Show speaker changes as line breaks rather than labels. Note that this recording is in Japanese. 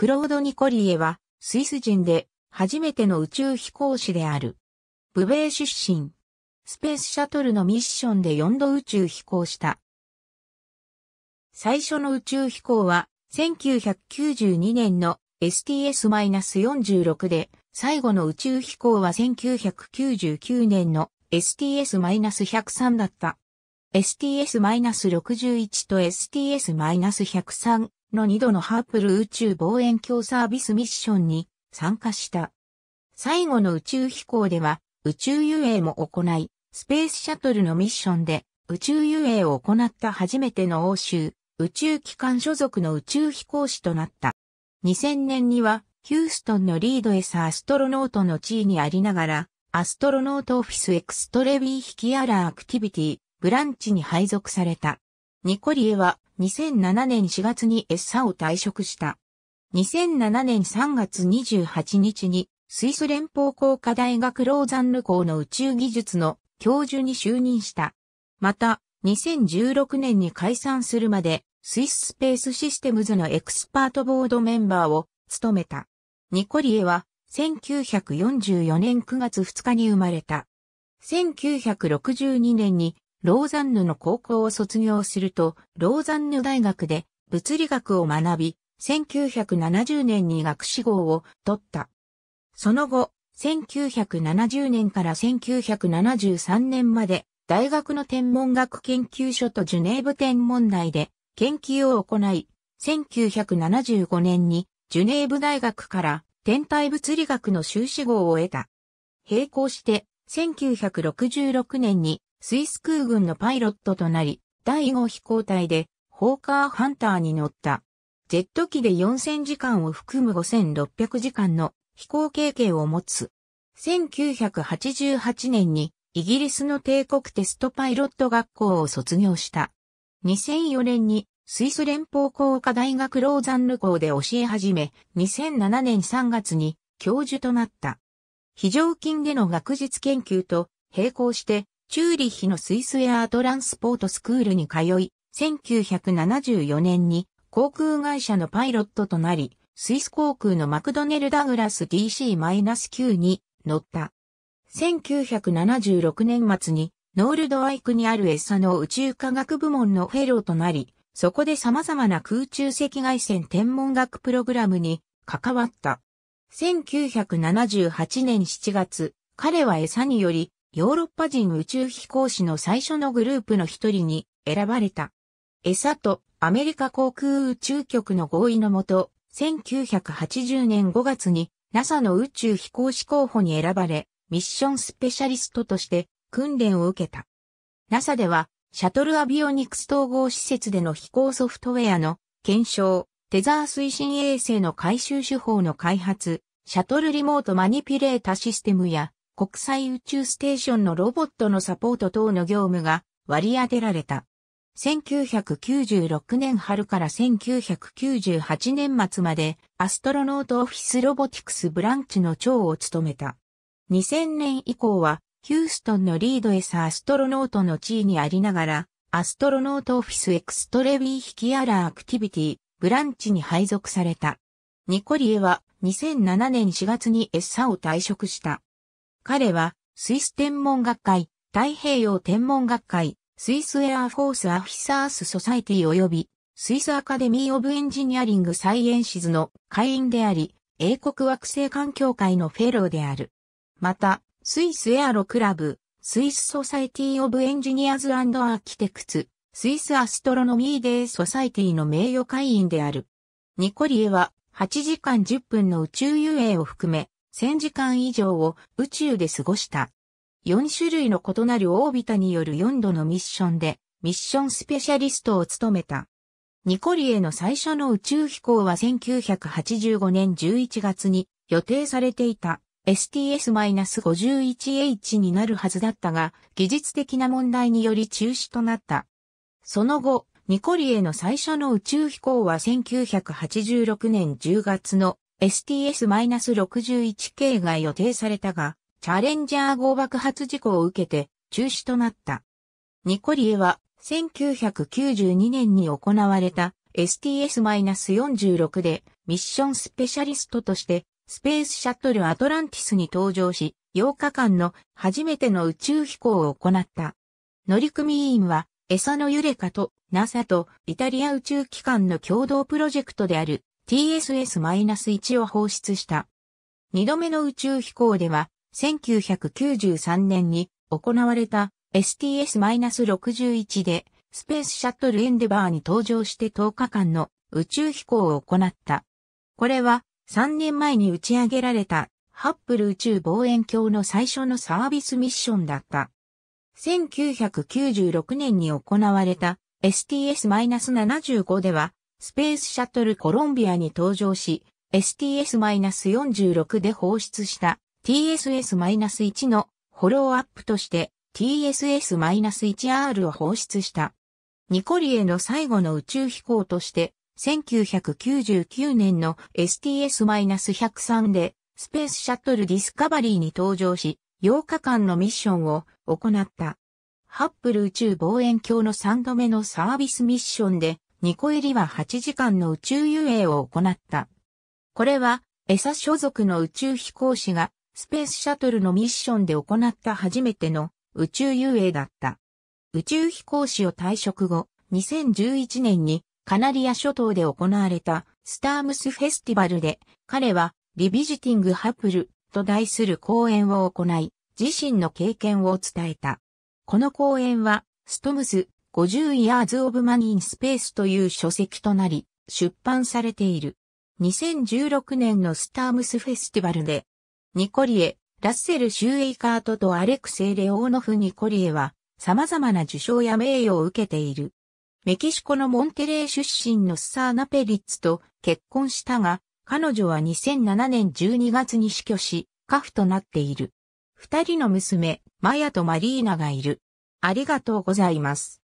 クロード・ニコリエは、スイス人で、初めての宇宙飛行士である。ブベー出身。スペースシャトルのミッションで4度宇宙飛行した。最初の宇宙飛行は、1992年の STS-46 で、最後の宇宙飛行は1999年の STS-103 だった。STS-61 と STS-103 の2度のハープル宇宙望遠鏡サービスミッションに参加した。最後の宇宙飛行では宇宙遊泳も行い、スペースシャトルのミッションで宇宙遊泳を行った初めての欧州宇宙機関所属の宇宙飛行士となった。2000年にはヒューストンのリードエスアストロノートの地位にありながら、アストロノートオフィスエクストレビーヒキアラーアクティビティ、ブランチに配属された。ニコリエは2007年4月にエッサを退職した。2007年3月28日にスイス連邦工科大学ローザンヌ校の宇宙技術の教授に就任した。また、2016年に解散するまでスイススペースシステムズのエクスパートボードメンバーを務めた。ニコリエは1944年9月2日に生まれた。1962年にローザンヌの高校を卒業すると、ローザンヌ大学で物理学を学び、1970年に学士号を取った。その後、1970年から1973年まで、大学の天文学研究所とジュネーブ天文台で研究を行い、1975年にジュネーブ大学から天体物理学の修士号を得た。並行して、1966年にスイス空軍のパイロットとなり、第5飛行隊で、ホーカーハンターに乗った。ジェット機で4000時間を含む5600時間の飛行経験を持つ。1988年にイギリスの帝国テストパイロット学校を卒業した。2004年にスイス連邦工科大学ローザンヌ校で教え始め、2007年3月に教授となった。非常勤での学術研究と並行してチューリッヒのスイスエアートランスポートスクールに通い、1974年に航空会社のパイロットとなり、スイス航空のマクドネル・ダグラス DC-9 に乗った。1976年末にノールドワイクにあるエッサの宇宙科学部門のフェローとなり、そこで様々な空中赤外線天文学プログラムに関わった。1978年7月、彼はエサによりヨーロッパ人宇宙飛行士の最初のグループの一人に選ばれた。エサとアメリカ航空宇宙局の合意のもと、1980年5月に NASA の宇宙飛行士候補に選ばれ、ミッションスペシャリストとして訓練を受けた。NASA では、シャトルアビオニクス統合施設での飛行ソフトウェアの検証、テザー推進衛星の回収手法の開発、シャトルリモートマニピュレータシステムや国際宇宙ステーションのロボットのサポート等の業務が割り当てられた。1996年春から1998年末までアストロノートオフィスロボティクスブランチの長を務めた。2000年以降はヒューストンのリードエスアストロノートの地位にありながらアストロノートオフィスエクストレビーヒキアラーアクティビティブランチに配属された。ニコリエは2007年4月にエッサを退職した。彼は、スイス天文学会、太平洋天文学会、スイスエアフォースアフィサースソサイティ及び、スイスアカデミー・オブ・エンジニアリング・サイエンシズの会員であり、英国惑星環境会のフェローである。また、スイスエアロクラブ、スイスソサイティ・オブ・エンジニアズ・アーキテクツ、スイスアストロノミー・デー・ソサイティの名誉会員である。ニコリエは8時間10分の宇宙遊泳を含め、1000時間以上を宇宙で過ごした。4種類の異なるオービタによる4度のミッションで、ミッションスペシャリストを務めた。ニコリエの最初の宇宙飛行は1985年11月に予定されていた STS-51H になるはずだったが、技術的な問題により中止となった。その後、ニコリエの最初の宇宙飛行は1986年10月の STS-61 系が予定されたが、チャレンジャー号爆発事故を受けて中止となった。ニコリエは1992年に行われた STS-46 でミッションスペシャリストとしてスペースシャトルアトランティスに登場し、8日間の初めての宇宙飛行を行った。乗組員は、エサのユレカと NASA とイタリア宇宙機関の共同プロジェクトである TSS-1 を放出した。二度目の宇宙飛行では、1993年に行われた STS-61 でスペースシャトルエンデバーに登場して10日間の宇宙飛行を行った。これは3年前に打ち上げられたハッブル宇宙望遠鏡の最初のサービスミッションだった。1996年に行われた STS-75 ではスペースシャトルコロンビアに搭乗し、STS-46 で放出した TSS-1 のフォローアップとして TSS-1R を放出した。ニコリエの最後の宇宙飛行として、1999年の STS-103 でスペースシャトルディスカバリーに登場し、8日間のミッションを行った。ハッブル宇宙望遠鏡の3度目のサービスミッションでニコ入りは8時間の宇宙遊泳を行った。これは、エサ所属の宇宙飛行士が、スペースシャトルのミッションで行った初めての宇宙遊泳だった。宇宙飛行士を退職後、2011年にカナリア諸島で行われたスタームスフェスティバルで彼はリビジティングハプルと題する講演を行い自身の経験を伝えた。この講演はストムス50 Years of Money in Space という書籍となり、出版されている。2016年のスタームスフェスティバルで、ニコリエ、ラッセル・シューエイカートとアレクセイ・レオーノフ・ニコリエは、様々な受賞や名誉を受けている。メキシコのモンテレー出身のスサーナ・ペリッツと結婚したが、彼女は2007年12月に死去し、家父となっている。二人の娘、マヤとマリーナがいる。ありがとうございます。